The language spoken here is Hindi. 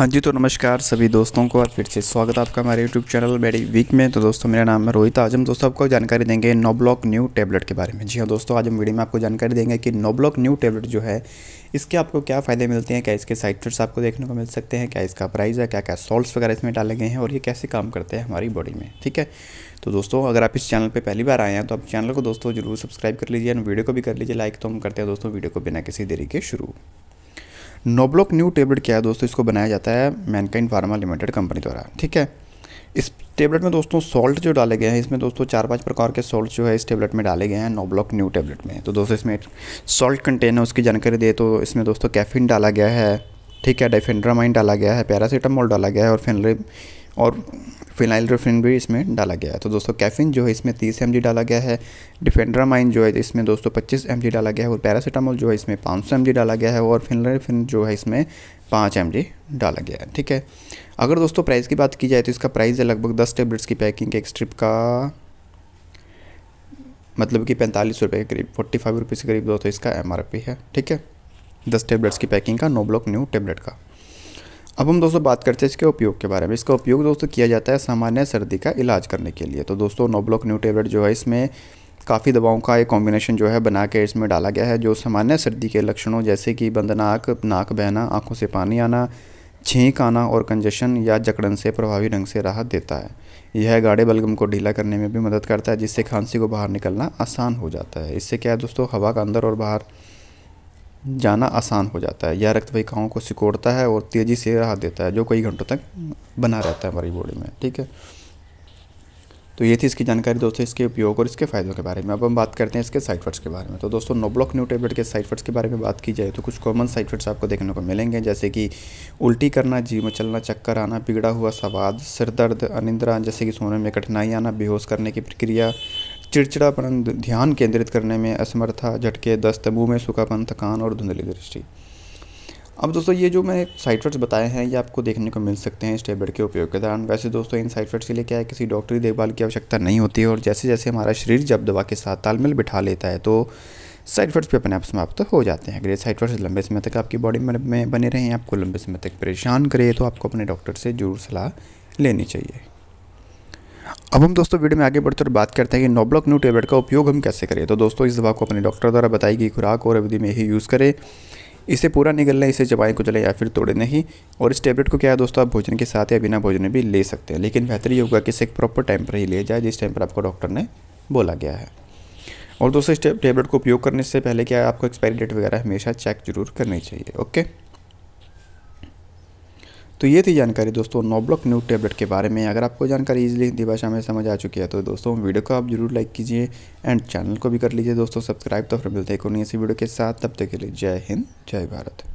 हाँ जी तो नमस्कार सभी दोस्तों को और फिर से स्वागत है आपका हमारे यूट्यूब चैनल मेरी वीक में तो दोस्तों मेरा नाम है रोहित आज हम दोस्तों आपको जानकारी देंगे नोब्लॉक न्यू टैबलेट के बारे में जी हाँ दोस्तों आज हम वीडियो में आपको जानकारी देंगे कि नोब्लॉक न्यू टैबलेट जो है इसके आपको क्या फ़ायदे मिलते हैं क्या इसके साइड इफेक्ट्स आपको देखने को मिल सकते हैं क्या इसका प्राइस है क्या क्या सॉल्ट्स वगैरह इसमें डाले गए हैं और ये कैसे काम करते हैं हमारी बॉडी में ठीक है तो दोस्तों अगर आप इस चैनल पर पहली बार आए हैं तो आप चैनल को दोस्तों जरूर सब्सक्राइब कर लीजिए वीडियो को भी कर लीजिए लाइक तो हम करते हैं दोस्तों वीडियो को बिना किसी देरी के शुरू नोब्लॉक न्यू टेबलेट क्या है दोस्तों इसको बनाया जाता है मैनकाइंड फार्मा लिमिटेड कंपनी द्वारा ठीक है इस टेबलेट में दोस्तों सॉल्ट जो डाले गए हैं इसमें दोस्तों चार पांच प्रकार के सॉल्ट जो है इस टेबलेट में डाले गए हैं नोब्लॉक न्यू टेबलेट में तो दोस्तों इसमें सॉल्ट कंटेन है उसकी जानकारी दे तो इसमें दोस्तों कैफिन डाला गया है ठीक है डेफेंड्रामाइन डाला गया है पैरासीटामोल डाला गया है और फेनरी और फिनाइल रिफिन भी इसमें डाला गया है तो दोस्तों कैफिन जो है इसमें 30 एम डाला गया है डिफेंड्रामाइन जो है इसमें दोस्तों 25 एम डाला गया है और पैरासीटामोल जो है इसमें 500 सौ डाला गया है और फिनाइल रिफिन जो है इसमें पाँच एम डाला गया है ठीक है अगर दोस्तों प्राइस की बात की जाए तो इसका प्राइस है लगभग दस टेबलेट्स की पैकिंग एक स्ट्रिप का मतलब कि पैंतालीस के करीब फोर्टी फाइव के करीब दोस्तों इसका एम है ठीक है दस टेबलेट्स की पैकिंग का नो ब्लॉक न्यू टेबलेट का अब हम दोस्तों बात करते हैं इसके उपयोग के बारे में इसका उपयोग दोस्तों किया जाता है सामान्य सर्दी का इलाज करने के लिए तो दोस्तों नोब्लॉक न्यू टेबलेट जो है इसमें काफ़ी दवाओं का एक कॉम्बिनेशन जो है बना के इसमें डाला गया है जो सामान्य सर्दी के लक्षणों जैसे कि बंदनाक नाक बहना आँखों से पानी आना छींक आना और कंजेशन या जकड़न से प्रभावी ढंग से राहत देता है यह गाढ़े बलगम को ढीला करने में भी मदद करता है जिससे खांसी को बाहर निकलना आसान हो जाता है इससे क्या है दोस्तों हवा का अंदर और बाहर जाना आसान हो जाता है यह रक्तवाहिकाओं को सिकोड़ता है और तेज़ी से राहत देता है जो कई घंटों तक बना रहता है हमारी बॉडी में ठीक है तो ये थी इसकी जानकारी दोस्तों इसके उपयोग और इसके फायदों के बारे में अब हम बात करते हैं इसके साइड इफेक्ट्स के बारे में तो दोस्तों नोब्लॉक न्यू टेबलेट के साइड इफेक्ट्स के बारे में बात की जाए तो कुछ कॉमन साइड इफेक्ट्स आपको देखने को मिलेंगे जैसे कि उल्टी करना जी मचलना चक्कर आना बिगड़ा हुआ स्वाद सिरदर्द अनिंद्रा जैसे कि सोने में कठिनाई आना बेहोश करने की प्रक्रिया चिड़चिड़ापन ध्यान केंद्रित करने में असमर्था झटके दस्त मुँह में सूखापन थकान और धुंधली दृष्टि अब दोस्तों ये जो मैंने इफेक्ट्स बताए हैं ये आपको देखने को मिल सकते हैं इस टेबलेट के उपयोग के दौरान वैसे दोस्तों इन इफेक्ट्स के लिए क्या है किसी डॉक्टरी देखभाल की आवश्यकता नहीं होती है और जैसे जैसे हमारा शरीर जब दवा के साथ तालमेल बिठा लेता है तो साइड इफेक्ट्स भी अपने आप समाप्त हो जाते हैं अगर ये साइड इफेक्ट्स लंबे समय तक आपकी बॉडी में बने रहें आपको लंबे समय तक परेशान करे तो आपको अपने डॉक्टर से ज़रूर सलाह लेनी चाहिए अब हम दोस्तों वीडियो में आगे बढ़ते और बात करते हैं कि नोब्लॉक न्यू टेबलेट का उपयोग हम कैसे करें तो दोस्तों इस दवा को अपने डॉक्टर द्वारा बताई गई खुराक और अवधि में ही यूज़ करें इसे पूरा निगलना इसे को चलें या फिर तोड़े नहीं और इस टेबलेट को क्या है दोस्तों आप भोजन के साथ या बिना भोजन भी ले सकते हैं लेकिन बेहतर ये होगा कि इसे एक प्रॉपर टाइम पर ही लिया जाए जिस टाइम पर आपको डॉक्टर ने बोला गया है और दोस्तों इस टेबलेट को उपयोग करने से पहले क्या आपको एक्सपायरी डेट वगैरह हमेशा चेक जरूर करनी चाहिए ओके तो ये थी जानकारी दोस्तों नोब्लॉक न्यू टैबलेट के बारे में अगर आपको जानकारी इजिली हिंदी भाषा में समझ आ चुकी है तो दोस्तों वीडियो को आप जरूर लाइक कीजिए एंड चैनल को भी कर लीजिए दोस्तों सब्सक्राइब तो फिर मिलते हैं कोई ऐसी वीडियो के साथ तब तक के लिए जय हिंद जय भारत